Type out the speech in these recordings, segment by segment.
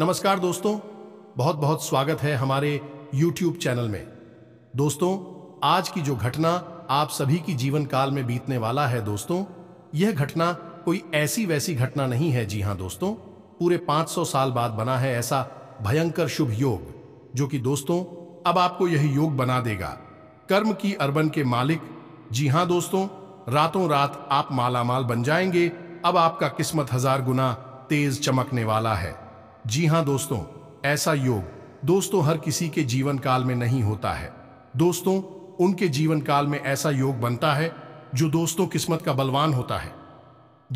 नमस्कार दोस्तों बहुत बहुत स्वागत है हमारे YouTube चैनल में दोस्तों आज की जो घटना आप सभी की जीवन काल में बीतने वाला है दोस्तों यह घटना कोई ऐसी वैसी घटना नहीं है जी हाँ दोस्तों पूरे 500 साल बाद बना है ऐसा भयंकर शुभ योग जो कि दोस्तों अब आपको यह योग बना देगा कर्म की अरबन के मालिक जी हां दोस्तों रातों रात आप मालामाल बन जाएंगे अब आपका किस्मत हजार गुना तेज चमकने वाला है जी हाँ दोस्तों ऐसा योग दोस्तों हर किसी के जीवन काल में नहीं होता है दोस्तों उनके जीवन काल में ऐसा योग बनता है जो दोस्तों किस्मत का बलवान होता है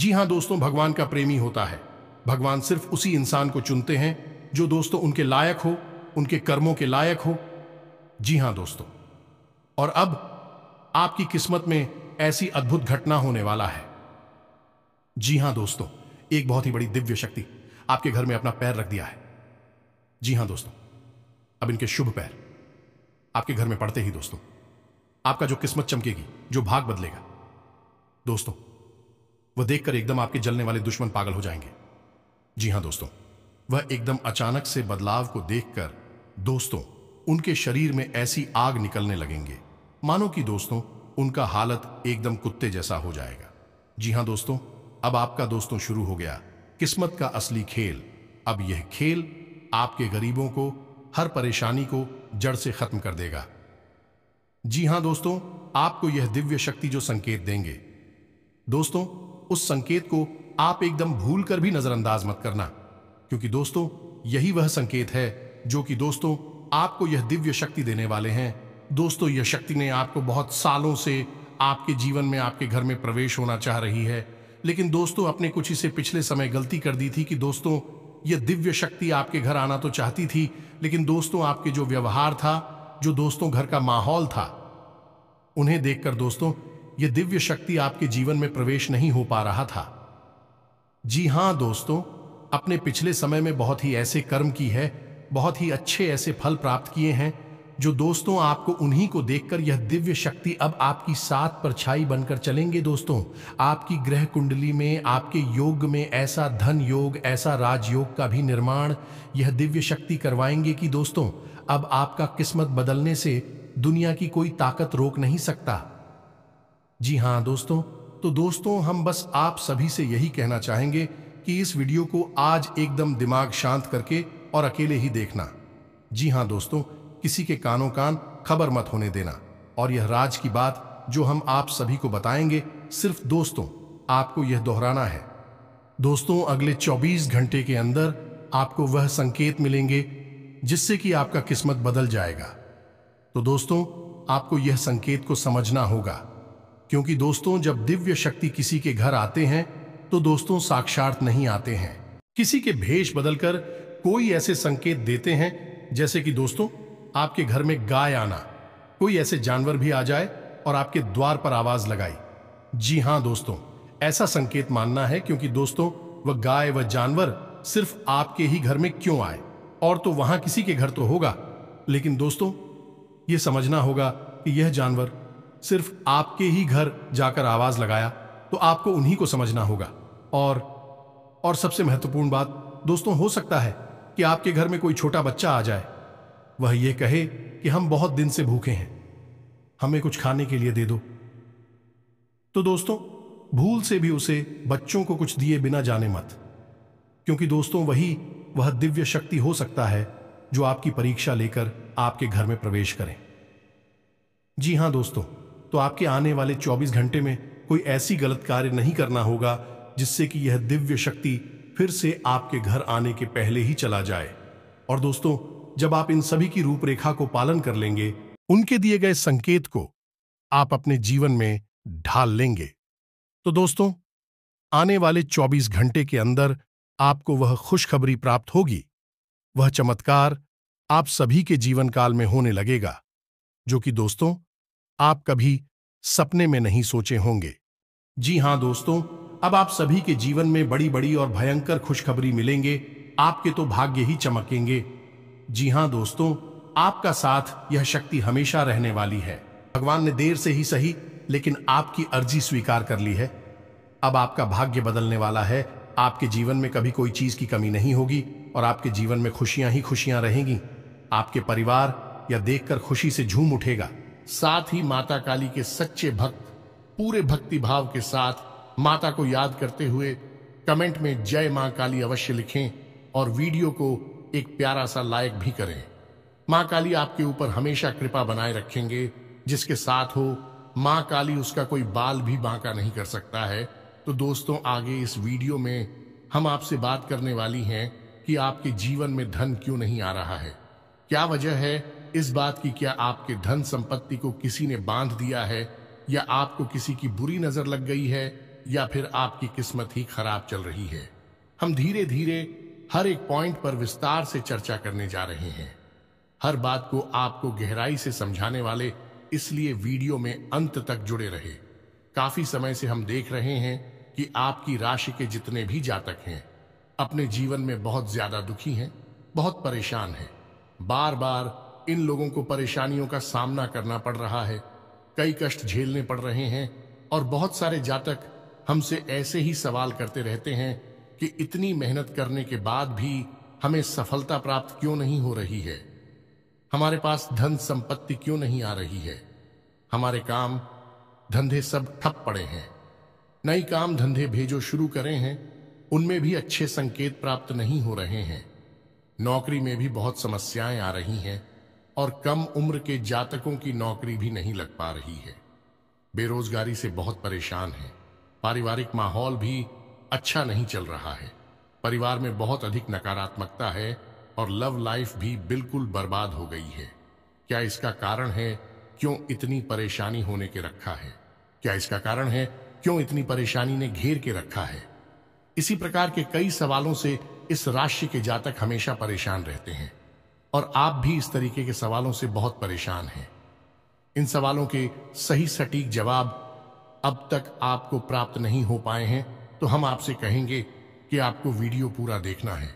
जी हाँ दोस्तों भगवान का प्रेमी होता है भगवान सिर्फ उसी इंसान को चुनते हैं जो दोस्तों उनके लायक हो उनके कर्मों के लायक हो जी हाँ दोस्तों और अब आपकी किस्मत में ऐसी अद्भुत घटना होने वाला है जी हाँ दोस्तों एक बहुत ही बड़ी दिव्य शक्ति आपके घर में अपना पैर रख दिया है जी हां दोस्तों अब इनके शुभ पैर आपके घर में पड़ते ही दोस्तों आपका जो किस्मत चमकेगी जो भाग बदलेगा दोस्तों वह देखकर एकदम आपके जलने वाले दुश्मन पागल हो जाएंगे जी हां दोस्तों वह एकदम अचानक से बदलाव को देखकर दोस्तों उनके शरीर में ऐसी आग निकलने लगेंगे मानो कि दोस्तों उनका हालत एकदम कुत्ते जैसा हो जाएगा जी हां दोस्तों अब आपका दोस्तों शुरू हो गया किस्मत का असली खेल अब यह खेल आपके गरीबों को हर परेशानी को जड़ से खत्म कर देगा जी हां दोस्तों आपको यह दिव्य शक्ति जो संकेत देंगे दोस्तों उस संकेत को आप एकदम भूल कर भी नजरअंदाज मत करना क्योंकि दोस्तों यही वह संकेत है जो कि दोस्तों आपको यह दिव्य शक्ति देने वाले हैं दोस्तों यह शक्ति ने आपको बहुत सालों से आपके जीवन में आपके घर में प्रवेश होना चाह रही है लेकिन दोस्तों अपने कुछ ही से पिछले समय गलती कर दी थी कि दोस्तों यह दिव्य शक्ति आपके घर आना तो चाहती थी लेकिन दोस्तों आपके जो व्यवहार था जो दोस्तों घर का माहौल था उन्हें देखकर दोस्तों ये दिव्य शक्ति आपके जीवन में प्रवेश नहीं हो पा रहा था जी हां दोस्तों अपने पिछले समय में बहुत ही ऐसे कर्म की है बहुत ही अच्छे ऐसे फल प्राप्त किए हैं जो दोस्तों आपको उन्हीं को देखकर यह दिव्य शक्ति अब आपकी सात परछाई बनकर चलेंगे दोस्तों आपकी ग्रह कुंडली में आपके योग में ऐसा धन योग ऐसा राजयोग का भी निर्माण यह दिव्य शक्ति करवाएंगे कि दोस्तों अब आपका किस्मत बदलने से दुनिया की कोई ताकत रोक नहीं सकता जी हाँ दोस्तों तो दोस्तों हम बस आप सभी से यही कहना चाहेंगे कि इस वीडियो को आज एकदम दिमाग शांत करके और अकेले ही देखना जी हाँ दोस्तों किसी के कानों कान खबर मत होने देना और यह राज की बात जो हम आप सभी को बताएंगे सिर्फ दोस्तों आपको यह दोहराना है दोस्तों अगले 24 घंटे के अंदर आपको वह संकेत मिलेंगे जिससे कि आपका किस्मत बदल जाएगा तो दोस्तों आपको यह संकेत को समझना होगा क्योंकि दोस्तों जब दिव्य शक्ति किसी के घर आते हैं तो दोस्तों साक्षात नहीं आते हैं किसी के भेष बदलकर कोई ऐसे संकेत देते हैं जैसे कि दोस्तों आपके घर में गाय आना कोई ऐसे जानवर भी आ जाए और आपके द्वार पर आवाज लगाई जी हां दोस्तों ऐसा संकेत मानना है क्योंकि दोस्तों वह गाय व जानवर सिर्फ आपके ही घर में क्यों आए और तो वहां किसी के घर तो होगा लेकिन दोस्तों यह समझना होगा कि यह जानवर सिर्फ आपके ही घर जाकर आवाज लगाया तो आपको उन्हीं को समझना होगा और और सबसे महत्वपूर्ण बात दोस्तों हो सकता है कि आपके घर में कोई छोटा बच्चा आ जाए वह ये कहे कि हम बहुत दिन से भूखे हैं हमें कुछ खाने के लिए दे दो तो दोस्तों भूल से भी उसे बच्चों को कुछ दिए बिना जाने मत क्योंकि दोस्तों वही वह दिव्य शक्ति हो सकता है जो आपकी परीक्षा लेकर आपके घर में प्रवेश करें जी हां दोस्तों तो आपके आने वाले 24 घंटे में कोई ऐसी गलत कार्य नहीं करना होगा जिससे कि यह दिव्य शक्ति फिर से आपके घर आने के पहले ही चला जाए और दोस्तों जब आप इन सभी की रूपरेखा को पालन कर लेंगे उनके दिए गए संकेत को आप अपने जीवन में ढाल लेंगे तो दोस्तों आने वाले 24 घंटे के अंदर आपको वह खुशखबरी प्राप्त होगी वह चमत्कार आप सभी के जीवन काल में होने लगेगा जो कि दोस्तों आप कभी सपने में नहीं सोचे होंगे जी हां दोस्तों अब आप सभी के जीवन में बड़ी बड़ी और भयंकर खुशखबरी मिलेंगे आपके तो भाग्य ही चमकेंगे जी हाँ दोस्तों आपका साथ यह शक्ति हमेशा रहने वाली है भगवान ने देर से ही सही लेकिन आपकी अर्जी स्वीकार कर ली है अब आपका भाग्य बदलने वाला है आपके जीवन में कभी कोई चीज की कमी नहीं होगी और आपके जीवन में खुशियां ही खुशियां रहेंगी आपके परिवार या देखकर खुशी से झूम उठेगा साथ ही माता काली के सच्चे भक्त पूरे भक्ति भाव के साथ माता को याद करते हुए कमेंट में जय मां काली अवश्य लिखें और वीडियो को एक प्यारा सा लायक भी करें मां काली आपके ऊपर हमेशा कृपा बनाए रखेंगे जिसके साथ हो मां काली उसका कोई बाल भी बांका नहीं कर सकता है तो दोस्तों आगे इस वीडियो में हम आपसे बात करने वाली हैं कि आपके जीवन में धन क्यों नहीं आ रहा है क्या वजह है इस बात की क्या आपके धन संपत्ति को किसी ने बांध दिया है या आपको किसी की बुरी नजर लग गई है या फिर आपकी किस्मत ही खराब चल रही है हम धीरे धीरे हर एक पॉइंट पर विस्तार से चर्चा करने जा रहे हैं हर बात को आपको गहराई से समझाने वाले इसलिए वीडियो में अंत तक जुड़े रहे काफी समय से हम देख रहे हैं कि आपकी राशि के जितने भी जातक हैं अपने जीवन में बहुत ज्यादा दुखी हैं बहुत परेशान हैं बार बार इन लोगों को परेशानियों का सामना करना पड़ रहा है कई कष्ट झेलने पड़ रहे हैं और बहुत सारे जातक हमसे ऐसे ही सवाल करते रहते हैं कि इतनी मेहनत करने के बाद भी हमें सफलता प्राप्त क्यों नहीं हो रही है हमारे पास धन संपत्ति क्यों नहीं आ रही है हमारे काम धंधे सब ठप पड़े हैं नई काम धंधे भेजो शुरू करे हैं उनमें भी अच्छे संकेत प्राप्त नहीं हो रहे हैं नौकरी में भी बहुत समस्याएं आ रही हैं और कम उम्र के जातकों की नौकरी भी नहीं लग पा रही है बेरोजगारी से बहुत परेशान है पारिवारिक माहौल भी अच्छा नहीं चल रहा है परिवार में बहुत अधिक नकारात्मकता है और लव लाइफ भी बिल्कुल बर्बाद हो गई है क्या इसका कारण है क्यों इतनी परेशानी होने के रखा है क्या इसका कारण है क्यों इतनी परेशानी ने घेर के रखा है इसी प्रकार के कई सवालों से इस राशि के जातक हमेशा परेशान रहते हैं और आप भी इस तरीके के सवालों से बहुत परेशान हैं इन सवालों के सही सटीक जवाब अब तक आपको प्राप्त नहीं हो पाए हैं तो हम आपसे कहेंगे कि आपको वीडियो पूरा देखना है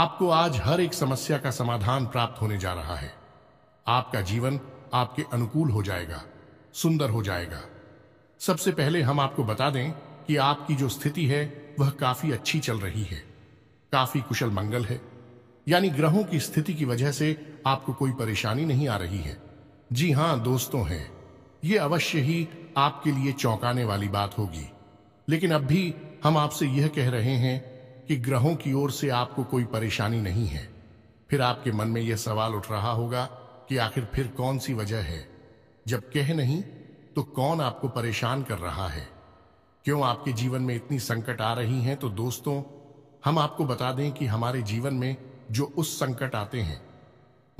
आपको आज हर एक समस्या का समाधान प्राप्त होने जा रहा है आपका जीवन आपके अनुकूल हो जाएगा सुंदर हो जाएगा सबसे पहले हम आपको बता दें कि आपकी जो स्थिति है वह काफी अच्छी चल रही है काफी कुशल मंगल है यानी ग्रहों की स्थिति की वजह से आपको कोई परेशानी नहीं आ रही है जी हां दोस्तों हैं ये अवश्य ही आपके लिए चौंकाने वाली बात होगी लेकिन अब भी हम आपसे यह कह रहे हैं कि ग्रहों की ओर से आपको कोई परेशानी नहीं है फिर आपके मन में यह सवाल उठ रहा होगा कि आखिर फिर कौन सी वजह है जब कह नहीं तो कौन आपको परेशान कर रहा है क्यों आपके जीवन में इतनी संकट आ रही हैं तो दोस्तों हम आपको बता दें कि हमारे जीवन में जो उस संकट आते हैं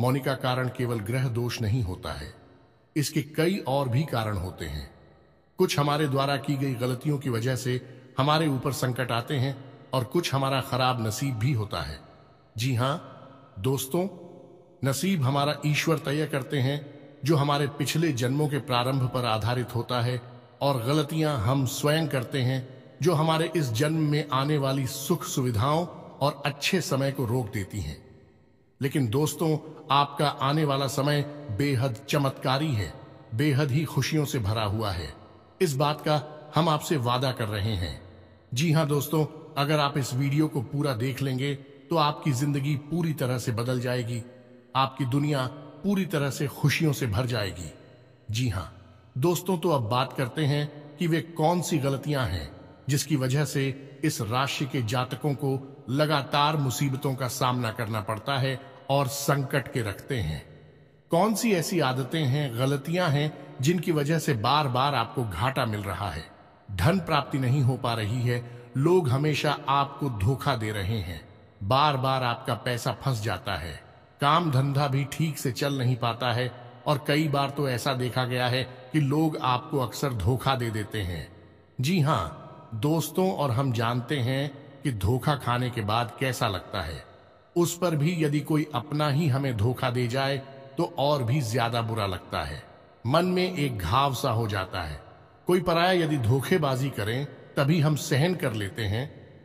मौनिका कारण केवल ग्रह दोष नहीं होता है इसके कई और भी कारण होते हैं कुछ हमारे द्वारा की गई गलतियों की वजह से हमारे ऊपर संकट आते हैं और कुछ हमारा खराब नसीब भी होता है जी हाँ दोस्तों नसीब हमारा ईश्वर तय करते हैं जो हमारे पिछले जन्मों के प्रारंभ पर आधारित होता है और गलतियां हम स्वयं करते हैं जो हमारे इस जन्म में आने वाली सुख सुविधाओं और अच्छे समय को रोक देती हैं लेकिन दोस्तों आपका आने वाला समय बेहद चमत्कारी है बेहद ही खुशियों से भरा हुआ है इस बात का हम आपसे वादा कर रहे हैं जी हाँ दोस्तों अगर आप इस वीडियो को पूरा देख लेंगे तो आपकी जिंदगी पूरी तरह से बदल जाएगी आपकी दुनिया पूरी तरह से खुशियों से भर जाएगी जी हाँ दोस्तों तो अब बात करते हैं कि वे कौन सी गलतियां हैं जिसकी वजह से इस राशि के जातकों को लगातार मुसीबतों का सामना करना पड़ता है और संकट के रखते हैं कौन सी ऐसी आदतें हैं गलतियां हैं जिनकी वजह से बार बार आपको घाटा मिल रहा है धन प्राप्ति नहीं हो पा रही है लोग हमेशा आपको धोखा दे रहे हैं बार बार आपका पैसा फंस जाता है काम धंधा भी ठीक से चल नहीं पाता है और कई बार तो ऐसा देखा गया है कि लोग आपको अक्सर धोखा दे देते हैं जी हाँ दोस्तों और हम जानते हैं कि धोखा खाने के बाद कैसा लगता है उस पर भी यदि कोई अपना ही हमें धोखा दे जाए तो और भी ज्यादा बुरा लगता है मन में एक घाव सा हो जाता है कोई पराया यदि धोखेबाजी करें तभी हम सहन कर लेते हैं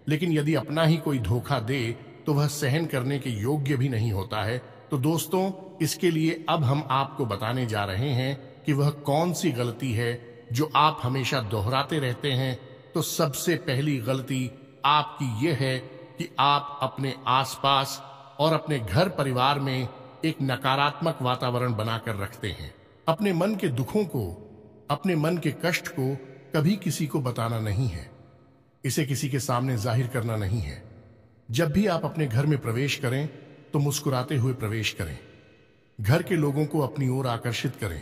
लेकिन यदि अपना ही कोई धोखा दे तो वह सहन करने के योग्य भी नहीं होता है तो दोस्तों इसके लिए अब हम आपको बताने जा रहे हैं कि वह कौन सी गलती है जो आप हमेशा दोहराते रहते हैं तो सबसे पहली गलती आपकी यह है कि आप अपने आसपास और अपने घर परिवार में एक नकारात्मक वातावरण बनाकर रखते हैं अपने मन के दुखों को अपने मन के कष्ट को कभी किसी को बताना नहीं है इसे किसी के सामने जाहिर करना नहीं है जब भी आप अपने घर में प्रवेश करें तो मुस्कुराते हुए प्रवेश करें घर के लोगों को अपनी ओर आकर्षित करें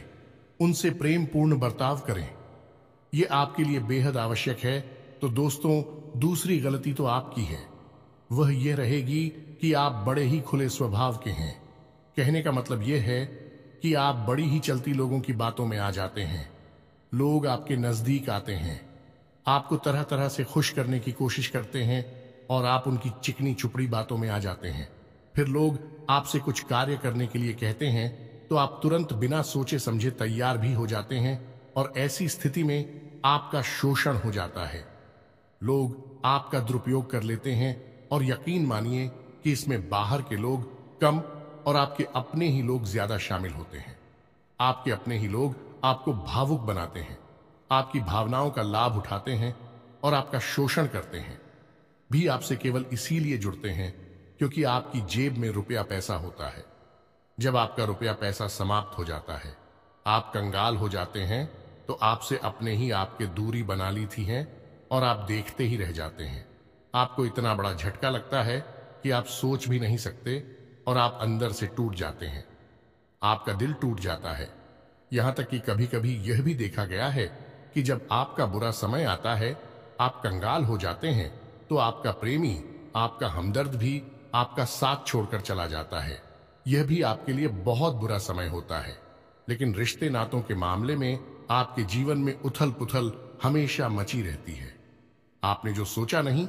उनसे प्रेम पूर्ण बर्ताव करें यह आपके लिए बेहद आवश्यक है तो दोस्तों दूसरी गलती तो आपकी है वह यह रहेगी कि आप बड़े ही खुले स्वभाव के हैं कहने का मतलब यह है कि आप बड़ी ही चलती लोगों की बातों में आ जाते हैं लोग आपके नजदीक आते हैं आपको तरह तरह से खुश करने की कोशिश करते हैं और आप उनकी चिकनी चुपड़ी बातों में आ जाते हैं फिर लोग आपसे कुछ कार्य करने के लिए कहते हैं तो आप तुरंत बिना सोचे समझे तैयार भी हो जाते हैं और ऐसी स्थिति में आपका शोषण हो जाता है लोग आपका दुरुपयोग कर लेते हैं और यकीन मानिए कि इसमें बाहर के लोग कम और आपके अपने ही लोग ज्यादा शामिल होते हैं आपके अपने ही लोग आपको भावुक बनाते हैं आपकी भावनाओं का लाभ उठाते हैं और आपका शोषण करते हैं भी आपसे केवल इसीलिए जुड़ते हैं क्योंकि आपकी जेब में रुपया पैसा होता है जब आपका रुपया पैसा समाप्त हो जाता है आप कंगाल हो जाते हैं तो आपसे अपने ही आपके दूरी बना ली थी हैं और आप देखते ही रह जाते हैं आपको इतना बड़ा झटका लगता है कि आप सोच भी नहीं सकते और आप अंदर से टूट जाते हैं आपका दिल टूट जाता है यहां तक कि कभी कभी यह भी देखा गया है कि जब आपका बुरा समय आता है आप कंगाल हो जाते हैं तो आपका प्रेमी आपका हमदर्द भी आपका साथ छोड़कर चला जाता है यह भी आपके लिए बहुत बुरा समय होता है लेकिन रिश्ते नातों के मामले में आपके जीवन में उथल पुथल हमेशा मची रहती है आपने जो सोचा नहीं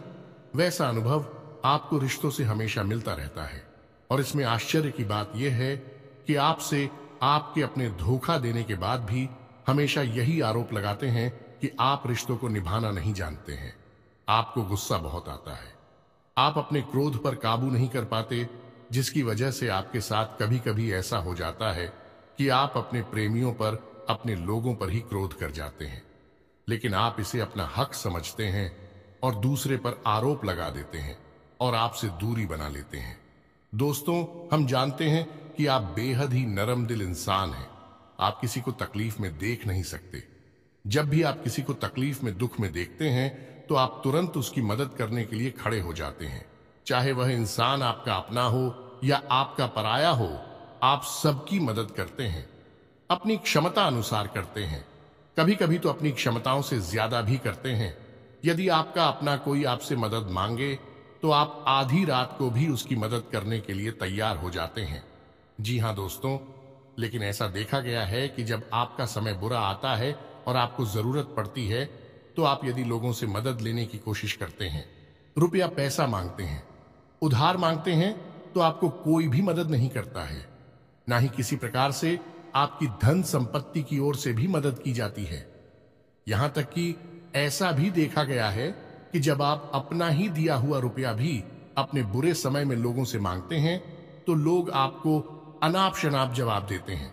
वैसा अनुभव आपको रिश्तों से हमेशा मिलता रहता है और इसमें आश्चर्य की बात यह है कि आपसे आपके अपने धोखा देने के बाद भी हमेशा यही आरोप लगाते हैं कि आप रिश्तों को निभाना नहीं जानते हैं आपको गुस्सा बहुत आता है आप अपने क्रोध पर काबू नहीं कर पाते जिसकी वजह से आपके साथ कभी कभी ऐसा हो जाता है कि आप अपने प्रेमियों पर अपने लोगों पर ही क्रोध कर जाते हैं लेकिन आप इसे अपना हक समझते हैं और दूसरे पर आरोप लगा देते हैं और आपसे दूरी बना लेते हैं दोस्तों हम जानते हैं कि आप बेहद ही नरम दिल इंसान हैं आप किसी को तकलीफ में देख नहीं सकते जब भी आप किसी को तकलीफ में दुख में देखते हैं तो आप तुरंत उसकी मदद करने के लिए खड़े हो जाते हैं चाहे वह इंसान आपका अपना हो या आपका पराया हो आप सबकी मदद करते हैं अपनी क्षमता अनुसार करते हैं कभी कभी तो अपनी क्षमताओं से ज्यादा भी करते हैं यदि आपका अपना कोई आपसे मदद मांगे तो आप आधी रात को भी उसकी मदद करने के लिए तैयार हो जाते हैं जी हाँ दोस्तों लेकिन ऐसा देखा गया है कि जब आपका समय बुरा आता है और आपको जरूरत पड़ती है तो आप यदि लोगों से मदद लेने की कोशिश करते हैं रुपया पैसा मांगते हैं उधार मांगते हैं तो आपको कोई भी मदद नहीं करता है ना ही किसी प्रकार से आपकी धन संपत्ति की ओर से भी मदद की जाती है यहां तक कि ऐसा भी देखा गया है कि जब आप अपना ही दिया हुआ रुपया भी अपने बुरे समय में लोगों से मांगते हैं तो लोग आपको अनाप शनाप जवाब देते हैं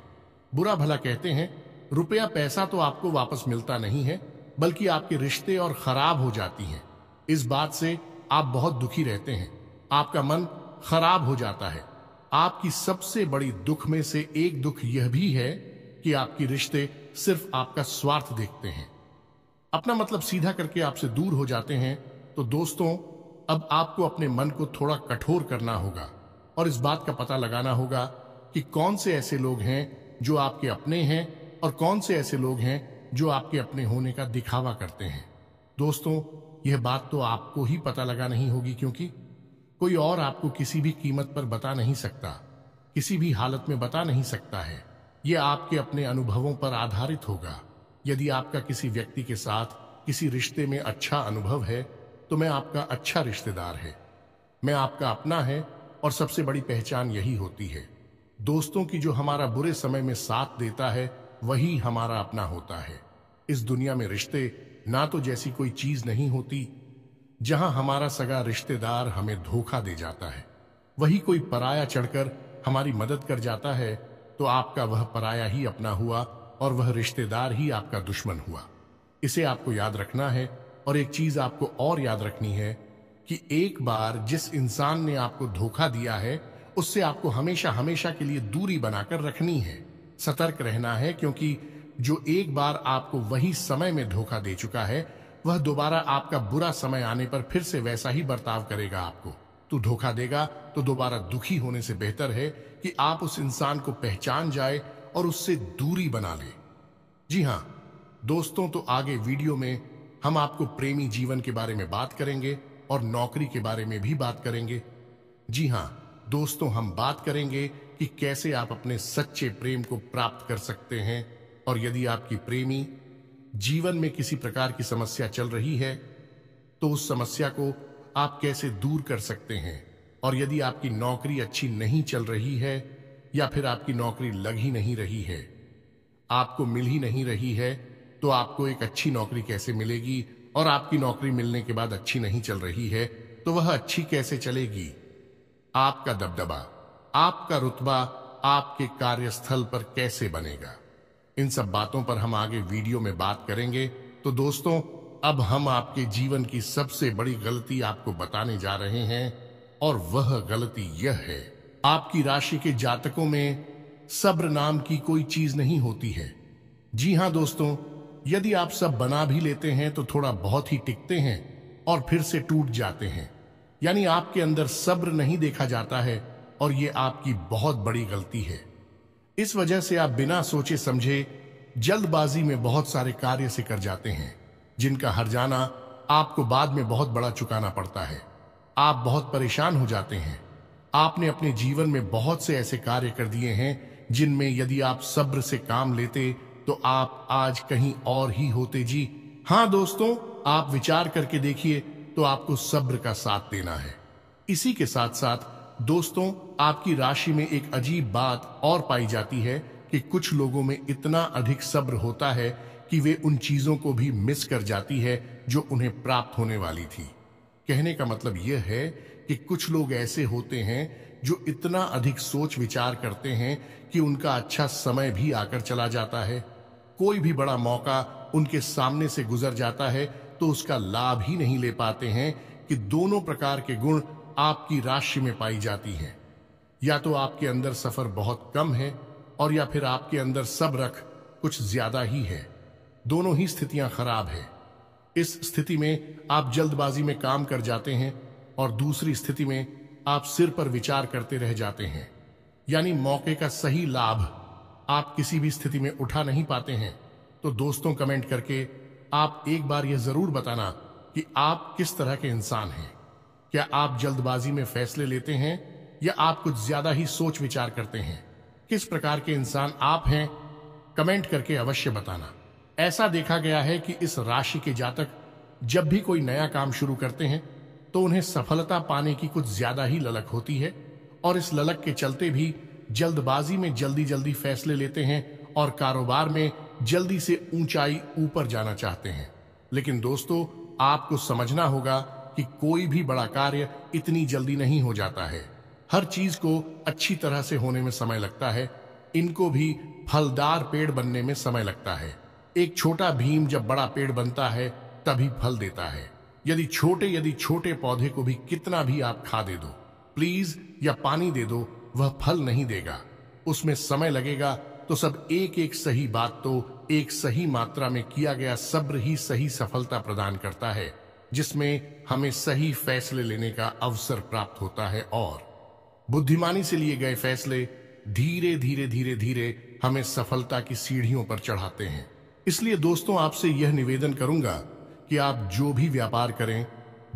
बुरा भला कहते हैं रुपया पैसा तो आपको वापस मिलता नहीं है बल्कि आपके रिश्ते और खराब हो जाती हैं इस बात से आप बहुत दुखी रहते हैं आपका मन खराब हो जाता है आपकी सबसे बड़ी दुख में से एक दुख यह भी है कि आपकी रिश्ते सिर्फ आपका स्वार्थ देखते हैं अपना मतलब सीधा करके आपसे दूर हो जाते हैं तो दोस्तों अब आपको अपने मन को थोड़ा कठोर करना होगा और इस बात का पता लगाना होगा कि कौन से ऐसे लोग हैं जो आपके अपने हैं और कौन से ऐसे लोग हैं जो आपके अपने होने का दिखावा करते हैं दोस्तों यह बात तो आपको ही पता लगा नहीं होगी क्योंकि कोई और आपको किसी भी कीमत पर बता नहीं सकता किसी भी हालत में बता नहीं सकता है यह आपके अपने अनुभवों पर आधारित होगा यदि आपका किसी व्यक्ति के साथ किसी रिश्ते में अच्छा अनुभव है तो मैं आपका अच्छा रिश्तेदार है मैं आपका अपना है और सबसे बड़ी पहचान यही होती है दोस्तों की जो हमारा बुरे समय में साथ देता है वही हमारा अपना होता है इस दुनिया में रिश्ते ना तो जैसी कोई चीज नहीं होती जहां हमारा सगा रिश्तेदार हमें धोखा दे जाता है वही कोई पराया चढ़कर हमारी मदद कर जाता है तो आपका वह पराया ही अपना हुआ और वह रिश्तेदार ही आपका दुश्मन हुआ इसे आपको याद रखना है और एक चीज आपको और याद रखनी है कि एक बार जिस इंसान ने आपको धोखा दिया है उससे आपको हमेशा हमेशा के लिए दूरी बनाकर रखनी है सतर्क रहना है क्योंकि जो एक बार आपको वही समय में धोखा दे चुका है वह दोबारा आपका बुरा समय आने पर फिर से वैसा ही बर्ताव करेगा आपको तो धोखा देगा तो दोबारा दुखी होने से बेहतर है कि आप उस इंसान को पहचान जाए और उससे दूरी बना ले जी हां दोस्तों तो आगे वीडियो में हम आपको प्रेमी जीवन के बारे में बात करेंगे और नौकरी के बारे में भी बात करेंगे जी हां दोस्तों हम बात करेंगे कि कैसे आप अपने सच्चे प्रेम को प्राप्त कर सकते हैं और यदि आपकी प्रेमी जीवन में किसी प्रकार की समस्या चल रही है तो उस समस्या को आप कैसे दूर कर सकते हैं और यदि आपकी नौकरी अच्छी नहीं चल रही है या फिर आपकी नौकरी लग ही नहीं रही है आपको मिल ही नहीं रही है तो आपको एक अच्छी नौकरी कैसे मिलेगी और आपकी नौकरी मिलने के बाद अच्छी नहीं चल रही है तो वह अच्छी कैसे चलेगी आपका दबदबा आपका रुतबा आपके कार्यस्थल पर कैसे बनेगा इन सब बातों पर हम आगे वीडियो में बात करेंगे तो दोस्तों अब हम आपके जीवन की सबसे बड़ी गलती आपको बताने जा रहे हैं और वह गलती यह है आपकी राशि के जातकों में सब्र नाम की कोई चीज नहीं होती है जी हां दोस्तों यदि आप सब बना भी लेते हैं तो थोड़ा बहुत ही टिकते हैं और फिर से टूट जाते हैं यानी आपके अंदर सब्र नहीं देखा जाता है और ये आपकी बहुत बड़ी गलती है इस वजह से आप बिना सोचे समझे जल्दबाजी में बहुत सारे कार्य से कर जाते हैं जिनका हर जाना आपको बाद में बहुत बड़ा चुकाना पड़ता है आप बहुत परेशान हो जाते हैं आपने अपने जीवन में बहुत से ऐसे कार्य कर दिए हैं जिनमें यदि आप सब्र से काम लेते तो आप आज कहीं और ही होते जी हाँ दोस्तों आप विचार करके देखिए तो आपको सब्र का साथ देना है इसी के साथ साथ दोस्तों आपकी राशि में एक अजीब बात और पाई जाती है कि कुछ लोगों में इतना अधिक सब्र होता है कि वे उन चीजों को भी मिस कर जाती है जो उन्हें प्राप्त होने वाली थी कहने का मतलब यह है कि कुछ लोग ऐसे होते हैं जो इतना अधिक सोच विचार करते हैं कि उनका अच्छा समय भी आकर चला जाता है कोई भी बड़ा मौका उनके सामने से गुजर जाता है तो उसका लाभ ही नहीं ले पाते हैं कि दोनों प्रकार के गुण आपकी राशि में पाई जाती हैं या तो आपके अंदर सफर बहुत कम है और या फिर आपके अंदर सब रख कुछ ज्यादा ही है दोनों ही स्थितियां खराब है इस स्थिति में आप जल्दबाजी में काम कर जाते हैं और दूसरी स्थिति में आप सिर पर विचार करते रह जाते हैं यानी मौके का सही लाभ आप किसी भी स्थिति में उठा नहीं पाते हैं तो दोस्तों कमेंट करके आप एक बार यह जरूर बताना कि आप किस तरह के इंसान हैं क्या आप जल्दबाजी में फैसले लेते हैं या आप कुछ ज्यादा ही सोच विचार करते हैं किस प्रकार के इंसान आप हैं कमेंट करके अवश्य बताना ऐसा देखा गया है कि इस राशि के जातक जब भी कोई नया काम शुरू करते हैं तो उन्हें सफलता पाने की कुछ ज्यादा ही ललक होती है और इस ललक के चलते भी जल्दबाजी में जल्दी जल्दी फैसले लेते हैं और कारोबार में जल्दी से ऊंचाई ऊपर जाना चाहते हैं लेकिन दोस्तों आपको समझना होगा कि कोई भी बड़ा कार्य इतनी जल्दी नहीं हो जाता है हर चीज को अच्छी तरह से होने में समय लगता है इनको भी फलदार पेड़ बनने में समय लगता है एक छोटा भीम जब बड़ा पेड़ बनता है तभी फल देता है यदि छोटे यदि छोटे पौधे को भी कितना भी आप खा दे दो प्लीज या पानी दे दो वह फल नहीं देगा उसमें समय लगेगा तो सब एक एक सही बात तो एक सही मात्रा में किया गया सब्र ही सही सफलता प्रदान करता है जिसमें हमें सही फैसले लेने का अवसर प्राप्त होता है और बुद्धिमानी से लिए गए फैसले धीरे धीरे धीरे धीरे हमें सफलता की सीढ़ियों पर चढ़ाते हैं इसलिए दोस्तों आपसे यह निवेदन करूंगा कि आप जो भी व्यापार करें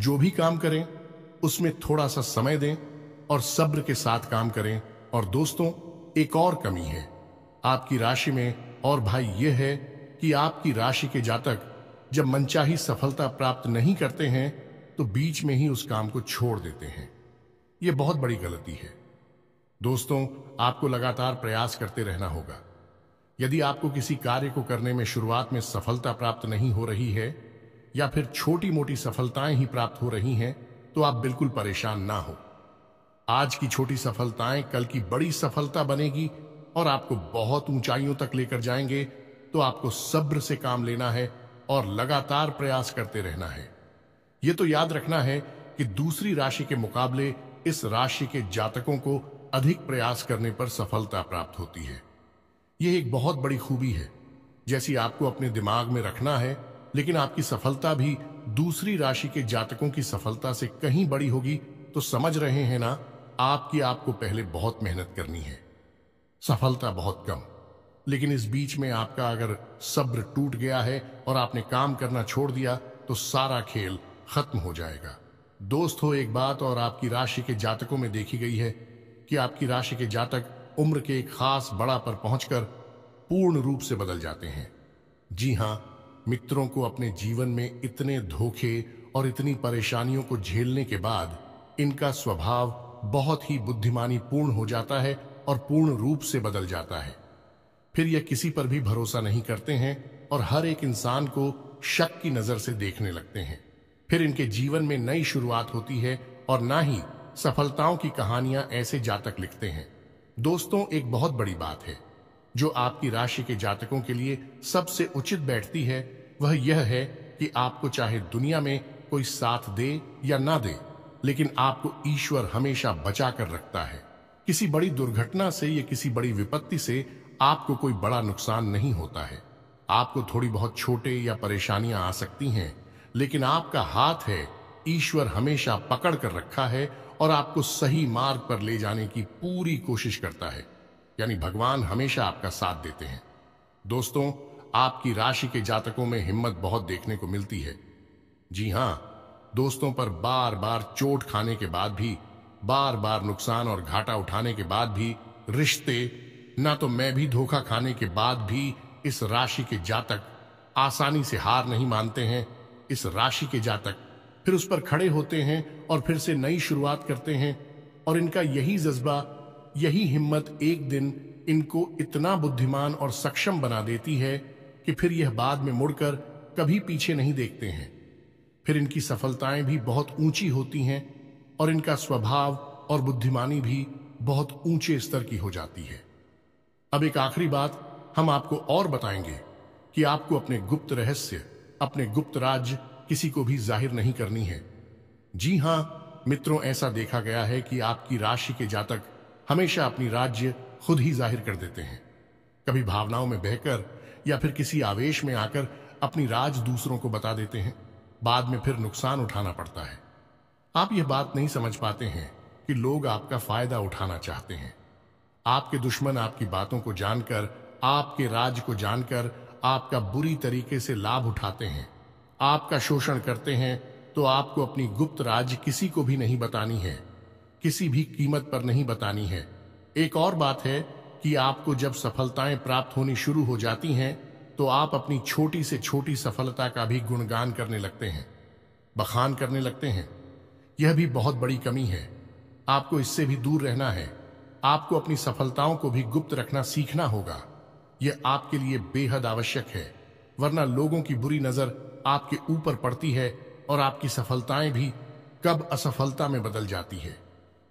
जो भी काम करें उसमें थोड़ा सा समय दें और सब्र के साथ काम करें और दोस्तों एक और कमी है आपकी राशि में और भाई यह है कि आपकी राशि के जातक जब मनचाही सफलता प्राप्त नहीं करते हैं तो बीच में ही उस काम को छोड़ देते हैं यह बहुत बड़ी गलती है दोस्तों आपको लगातार प्रयास करते रहना होगा यदि आपको किसी कार्य को करने में शुरुआत में सफलता प्राप्त नहीं हो रही है या फिर छोटी मोटी सफलताएं ही प्राप्त हो रही हैं तो आप बिल्कुल परेशान ना हो आज की छोटी सफलताएं कल की बड़ी सफलता बनेगी और आपको बहुत ऊंचाइयों तक लेकर जाएंगे तो आपको सब्र से काम लेना है और लगातार प्रयास करते रहना है यह तो याद रखना है कि दूसरी राशि के मुकाबले इस राशि के जातकों को अधिक प्रयास करने पर सफलता प्राप्त होती है यह एक बहुत बड़ी खूबी है जैसी आपको अपने दिमाग में रखना है लेकिन आपकी सफलता भी दूसरी राशि के जातकों की सफलता से कहीं बड़ी होगी तो समझ रहे हैं ना आपकी आपको पहले बहुत मेहनत करनी है सफलता बहुत कम लेकिन इस बीच में आपका अगर सब्र टूट गया है और आपने काम करना छोड़ दिया तो सारा खेल खत्म हो जाएगा दोस्त हो एक बात और आपकी राशि के जातकों में देखी गई है कि आपकी राशि के जातक उम्र के एक खास बड़ा पर पहुंचकर पूर्ण रूप से बदल जाते हैं जी हां मित्रों को अपने जीवन में इतने धोखे और इतनी परेशानियों को झेलने के बाद इनका स्वभाव बहुत ही बुद्धिमानी पूर्ण हो जाता है और पूर्ण रूप से बदल जाता है फिर यह किसी पर भी भरोसा नहीं करते हैं और हर एक इंसान को शक की नजर से देखने लगते हैं फिर इनके जीवन में नई शुरुआत होती है और ना ही सफलताओं की कहानियां ऐसे जातक लिखते हैं दोस्तों एक बहुत बड़ी बात है जो आपकी राशि के जातकों के लिए सबसे उचित बैठती है वह यह है कि आपको चाहे दुनिया में कोई साथ दे या ना दे लेकिन आपको ईश्वर हमेशा बचा कर रखता है किसी बड़ी दुर्घटना से या किसी बड़ी विपत्ति से आपको कोई बड़ा नुकसान नहीं होता है आपको थोड़ी बहुत छोटे या परेशानियां आ सकती हैं लेकिन आपका हाथ है ईश्वर हमेशा पकड़ कर रखा है और आपको सही मार्ग पर ले जाने की पूरी कोशिश करता है यानी भगवान हमेशा आपका साथ देते हैं दोस्तों आपकी राशि के जातकों में हिम्मत बहुत देखने को मिलती है जी हां दोस्तों पर बार बार चोट खाने के बाद भी बार बार नुकसान और घाटा उठाने के बाद भी रिश्ते ना तो मैं भी धोखा खाने के बाद भी इस राशि के जातक आसानी से हार नहीं मानते हैं इस राशि के जातक फिर उस पर खड़े होते हैं और फिर से नई शुरुआत करते हैं और इनका यही जज्बा यही हिम्मत एक दिन इनको इतना बुद्धिमान और सक्षम बना देती है कि फिर यह बाद में मुड़कर कभी पीछे नहीं देखते हैं फिर इनकी सफलताएं भी बहुत ऊंची होती हैं और इनका स्वभाव और बुद्धिमानी भी बहुत ऊंचे स्तर की हो जाती है अब एक आखिरी बात हम आपको और बताएंगे कि आपको अपने गुप्त रहस्य अपने गुप्त राज्य किसी को भी जाहिर नहीं करनी है जी हां मित्रों ऐसा देखा गया है कि आपकी राशि के जातक हमेशा अपनी राज्य खुद ही जाहिर कर देते हैं कभी भावनाओं में बहकर या फिर किसी आवेश में आकर अपनी राज दूसरों को बता देते हैं बाद में फिर नुकसान उठाना पड़ता है आप यह बात नहीं समझ पाते हैं कि लोग आपका फायदा उठाना चाहते हैं आपके दुश्मन आपकी बातों को जानकर आपके राज को जानकर आपका बुरी तरीके से लाभ उठाते हैं आपका शोषण करते हैं तो आपको अपनी गुप्त राज किसी को भी नहीं बतानी है किसी भी कीमत पर नहीं बतानी है एक और बात है कि आपको जब सफलताएं प्राप्त होनी शुरू हो जाती हैं तो आप अपनी छोटी से छोटी सफलता का भी गुणगान करने लगते हैं बखान करने लगते हैं यह भी बहुत बड़ी कमी है आपको इससे भी दूर रहना है आपको अपनी सफलताओं को भी गुप्त रखना सीखना होगा यह आपके लिए बेहद आवश्यक है वरना लोगों की बुरी नजर आपके ऊपर पड़ती है और आपकी सफलताएं भी कब असफलता में बदल जाती है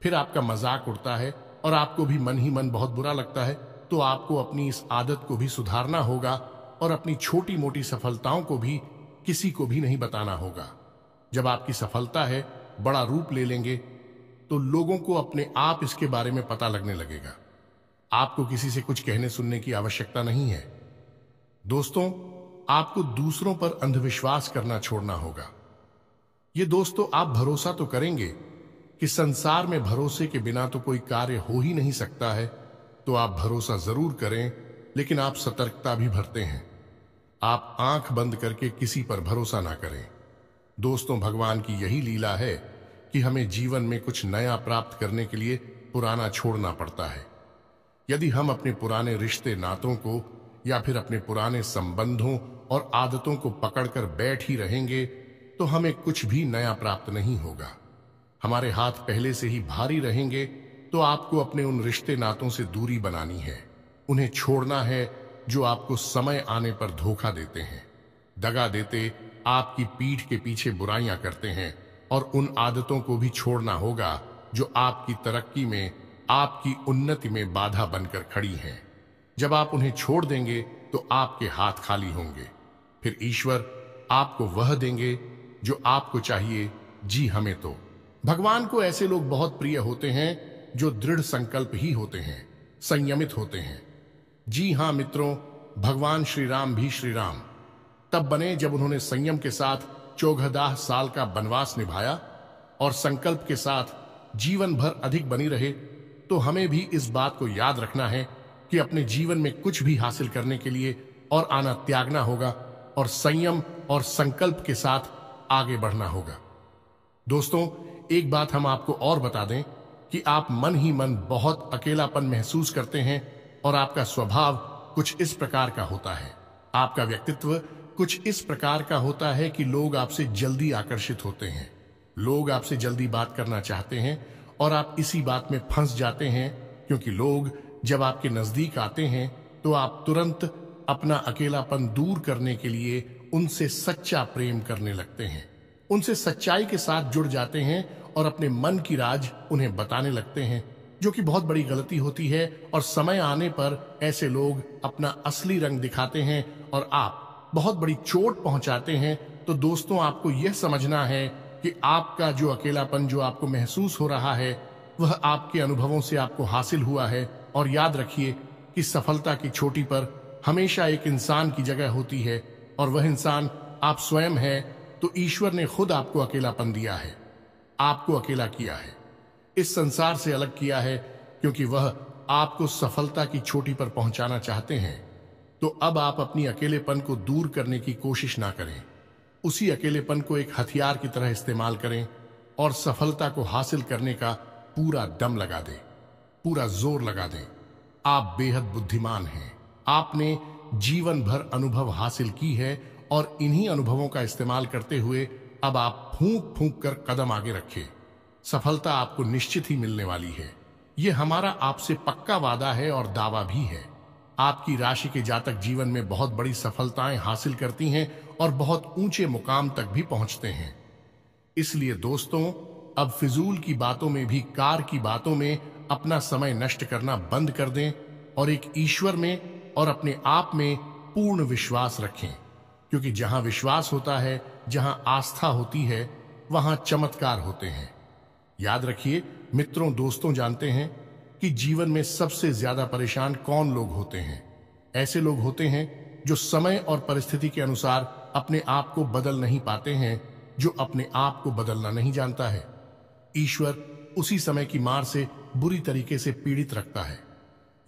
फिर आपका मजाक उड़ता है और आपको भी मन ही मन बहुत बुरा लगता है तो आपको अपनी इस आदत को भी सुधारना होगा और अपनी छोटी मोटी सफलताओं को भी किसी को भी नहीं बताना होगा जब आपकी सफलता है बड़ा रूप ले लेंगे तो लोगों को अपने आप इसके बारे में पता लगने लगेगा आपको किसी से कुछ कहने सुनने की आवश्यकता नहीं है दोस्तों आपको दूसरों पर अंधविश्वास करना छोड़ना होगा ये दोस्तों आप भरोसा तो करेंगे कि संसार में भरोसे के बिना तो कोई कार्य हो ही नहीं सकता है तो आप भरोसा जरूर करें लेकिन आप सतर्कता भी भरते हैं आप आंख बंद करके किसी पर भरोसा ना करें दोस्तों भगवान की यही लीला है कि हमें जीवन में कुछ नया प्राप्त करने के लिए पुराना छोड़ना पड़ता है यदि हम अपने पुराने रिश्ते नातों को या फिर अपने पुराने संबंधों और आदतों को पकड़कर बैठ ही रहेंगे तो हमें कुछ भी नया प्राप्त नहीं होगा हमारे हाथ पहले से ही भारी रहेंगे तो आपको अपने उन रिश्ते नातों से दूरी बनानी है उन्हें छोड़ना है जो आपको समय आने पर धोखा देते हैं दगा देते आपकी पीठ के पीछे बुराइयां करते हैं और उन आदतों को भी छोड़ना होगा जो आपकी तरक्की में आपकी उन्नति में बाधा बनकर खड़ी हैं जब आप उन्हें छोड़ देंगे तो आपके हाथ खाली होंगे फिर ईश्वर आपको वह देंगे जो आपको चाहिए जी हमें तो भगवान को ऐसे लोग बहुत प्रिय होते हैं जो दृढ़ संकल्प ही होते हैं संयमित होते हैं जी हां मित्रों भगवान श्री राम भी श्री राम तब बने जब उन्होंने संयम के साथ चौघदाह साल का वनवास निभाया और संकल्प के साथ जीवन भर अधिक बनी रहे तो हमें भी इस बात को याद रखना है कि अपने जीवन में कुछ भी हासिल करने के लिए और आना त्यागना होगा और संयम और संकल्प के साथ आगे बढ़ना होगा दोस्तों एक बात हम आपको और बता दें कि आप मन ही मन बहुत अकेलापन महसूस करते हैं और आपका स्वभाव कुछ इस प्रकार का होता है आपका व्यक्तित्व कुछ इस प्रकार का होता है कि लोग आपसे जल्दी आकर्षित होते हैं लोग आपसे जल्दी बात करना चाहते हैं और आप इसी बात में फंस जाते हैं क्योंकि लोग जब आपके नजदीक आते हैं तो आप तुरंत अपना अकेलापन दूर करने के लिए उनसे सच्चा प्रेम करने लगते हैं उनसे सच्चाई के साथ जुड़ जाते हैं और अपने मन की राज उन्हें बताने लगते हैं जो कि बहुत बड़ी गलती होती है और समय आने पर ऐसे लोग अपना असली रंग दिखाते हैं और आप बहुत बड़ी चोट पहुंचाते हैं तो दोस्तों आपको यह समझना है कि आपका जो अकेलापन जो आपको महसूस हो रहा है वह आपके अनुभवों से आपको हासिल हुआ है और याद रखिए कि सफलता की छोटी पर हमेशा एक इंसान की जगह होती है और वह इंसान आप स्वयं हैं तो ईश्वर ने खुद आपको अकेलापन दिया है आपको अकेला किया है इस संसार से अलग किया है क्योंकि वह आपको सफलता की छोटी पर पहुंचाना चाहते हैं तो अब आप अपनी अकेलेपन को दूर करने की कोशिश ना करें उसी अकेलेपन को एक हथियार की तरह इस्तेमाल करें और सफलता को हासिल करने का पूरा दम लगा दें पूरा जोर लगा दें आप बेहद बुद्धिमान हैं आपने जीवन भर अनुभव हासिल की है और इन्हीं अनुभवों का इस्तेमाल करते हुए अब आप फूंक फूंक कर कदम आगे रखें सफलता आपको निश्चित ही मिलने वाली है ये हमारा आपसे पक्का वादा है और दावा भी है आपकी राशि के जातक जीवन में बहुत बड़ी सफलताएं हासिल करती हैं और बहुत ऊंचे मुकाम तक भी पहुंचते हैं इसलिए दोस्तों अब फिजूल की बातों में भी कार की बातों में अपना समय नष्ट करना बंद कर दें और एक ईश्वर में और अपने आप में पूर्ण विश्वास रखें क्योंकि जहां विश्वास होता है जहां आस्था होती है वहां चमत्कार होते हैं याद रखिए मित्रों दोस्तों जानते हैं कि जीवन में सबसे ज्यादा परेशान कौन लोग होते हैं ऐसे लोग होते हैं जो समय और परिस्थिति के अनुसार अपने आप को बदल नहीं पाते हैं जो अपने आप को बदलना नहीं जानता है ईश्वर उसी समय की मार से बुरी तरीके से पीड़ित रखता है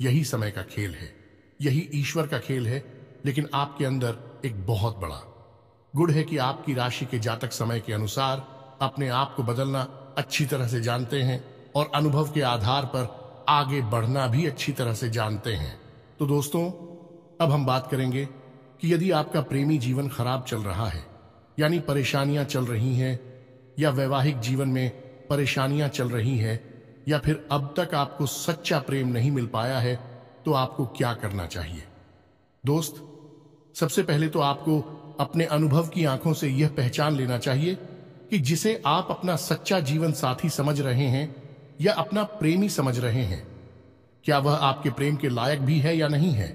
यही समय का खेल है यही ईश्वर का खेल है लेकिन आपके अंदर एक बहुत बड़ा गुड़ है कि आपकी राशि के जातक समय के अनुसार अपने आप को बदलना अच्छी तरह से जानते हैं और अनुभव के आधार पर आगे बढ़ना भी अच्छी तरह से जानते हैं तो दोस्तों अब हम बात करेंगे कि यदि आपका प्रेमी जीवन खराब चल रहा है यानी परेशानियां चल रही हैं या वैवाहिक जीवन में परेशानियां चल रही हैं या फिर अब तक आपको सच्चा प्रेम नहीं मिल पाया है तो आपको क्या करना चाहिए दोस्त सबसे पहले तो आपको अपने अनुभव की आंखों से यह पहचान लेना चाहिए कि जिसे आप अपना सच्चा जीवन साथी समझ रहे हैं या अपना प्रेमी समझ रहे हैं क्या वह आपके प्रेम के लायक भी है या नहीं है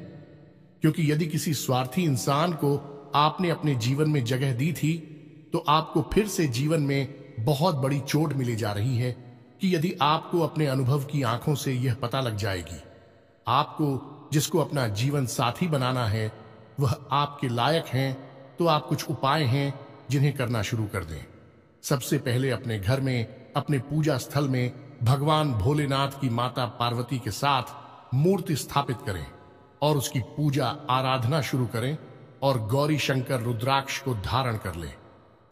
क्योंकि यदि किसी स्वार्थी इंसान को आपने अपने जीवन में जगह दी थी तो आपको फिर से जीवन में बहुत बड़ी चोट मिली जा रही है कि यदि आपको अपने अनुभव की आंखों से यह पता लग जाएगी आपको जिसको अपना जीवन साथी बनाना है वह आपके लायक हैं तो आप कुछ उपाय हैं जिन्हें करना शुरू कर दें सबसे पहले अपने घर में अपने पूजा स्थल में भगवान भोलेनाथ की माता पार्वती के साथ मूर्ति स्थापित करें और उसकी पूजा आराधना शुरू करें और गौरी शंकर रुद्राक्ष को धारण कर लें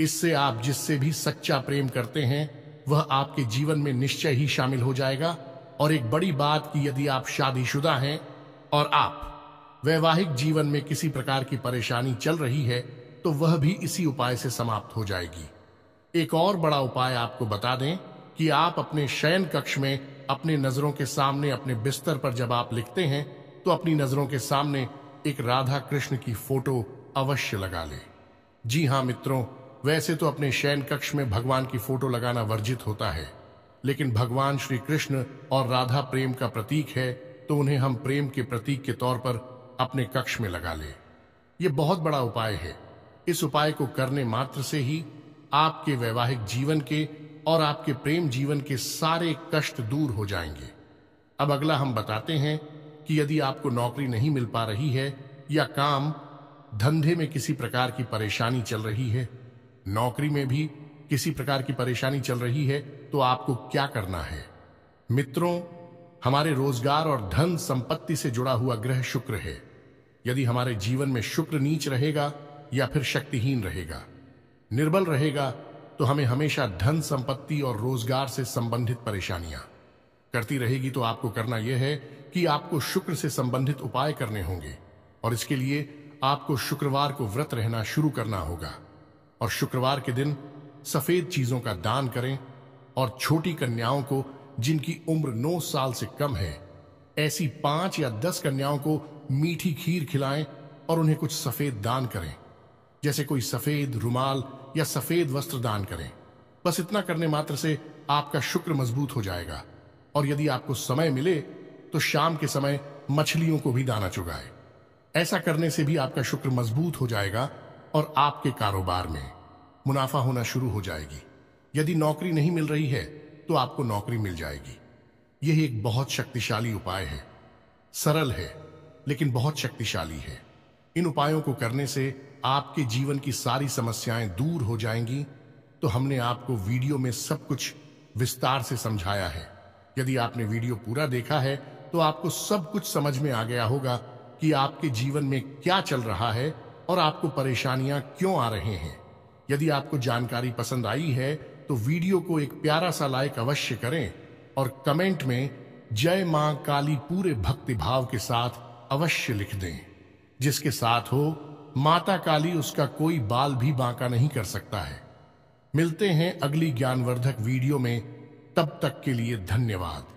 इससे आप जिससे भी सच्चा प्रेम करते हैं वह आपके जीवन में निश्चय ही शामिल हो जाएगा और एक बड़ी बात कि यदि आप शादीशुदा हैं और आप वैवाहिक जीवन में किसी प्रकार की परेशानी चल रही है तो वह भी इसी उपाय से समाप्त हो जाएगी एक और बड़ा उपाय आपको बता दें कि आप अपने शयन कक्ष में अपने नजरों के सामने अपने बिस्तर पर जब आप लिखते हैं तो अपनी नजरों के सामने एक राधा कृष्ण की फोटो अवश्य लगा ले जी हाँ मित्रों वैसे तो अपने शयन कक्ष में भगवान की फोटो लगाना वर्जित होता है लेकिन भगवान श्री कृष्ण और राधा प्रेम का प्रतीक है तो उन्हें हम प्रेम के प्रतीक के तौर पर अपने कक्ष में लगा ले यह बहुत बड़ा उपाय है इस उपाय को करने मात्र से ही आपके वैवाहिक जीवन के और आपके प्रेम जीवन के सारे कष्ट दूर हो जाएंगे अब अगला हम बताते हैं कि यदि आपको नौकरी नहीं मिल पा रही है या काम धंधे में किसी प्रकार की परेशानी चल रही है नौकरी में भी किसी प्रकार की परेशानी चल रही है तो आपको क्या करना है मित्रों हमारे रोजगार और धन संपत्ति से जुड़ा हुआ ग्रह शुक्र है यदि हमारे जीवन में शुक्र नीच रहेगा या फिर शक्तिहीन रहेगा निर्बल रहेगा तो हमें हमेशा धन संपत्ति और रोजगार से संबंधित परेशानियां करती रहेगी तो आपको करना यह है कि आपको शुक्र से संबंधित उपाय करने होंगे और इसके लिए आपको शुक्रवार को व्रत रहना शुरू करना होगा और शुक्रवार के दिन सफेद चीजों का दान करें और छोटी कन्याओं को जिनकी उम्र नौ साल से कम है ऐसी पांच या दस कन्याओं को मीठी खीर खिलाएं और उन्हें कुछ सफेद दान करें जैसे कोई सफेद रुमाल या सफेद वस्त्र दान करें बस इतना करने मात्र से आपका शुक्र मजबूत हो जाएगा और यदि आपको समय मिले तो शाम के समय मछलियों को भी दाना चुगाए ऐसा करने से भी आपका शुक्र मजबूत हो जाएगा और आपके कारोबार में मुनाफा होना शुरू हो जाएगी यदि नौकरी नहीं मिल रही है तो आपको नौकरी मिल जाएगी यह एक बहुत शक्तिशाली उपाय है सरल है लेकिन बहुत शक्तिशाली है इन उपायों को करने से आपके जीवन की सारी समस्याएं दूर हो जाएंगी तो हमने आपको वीडियो में सब कुछ विस्तार से समझाया है यदि आपने वीडियो पूरा देखा है तो आपको सब कुछ समझ में आ गया होगा कि आपके जीवन में क्या चल रहा है और आपको परेशानियां क्यों आ रहे हैं यदि आपको जानकारी पसंद आई है तो वीडियो को एक प्यारा सा लाइक अवश्य करें और कमेंट में जय मां काली पूरे भक्ति भाव के साथ अवश्य लिख दें जिसके साथ हो माता काली उसका कोई बाल भी बांका नहीं कर सकता है मिलते हैं अगली ज्ञानवर्धक वीडियो में तब तक के लिए धन्यवाद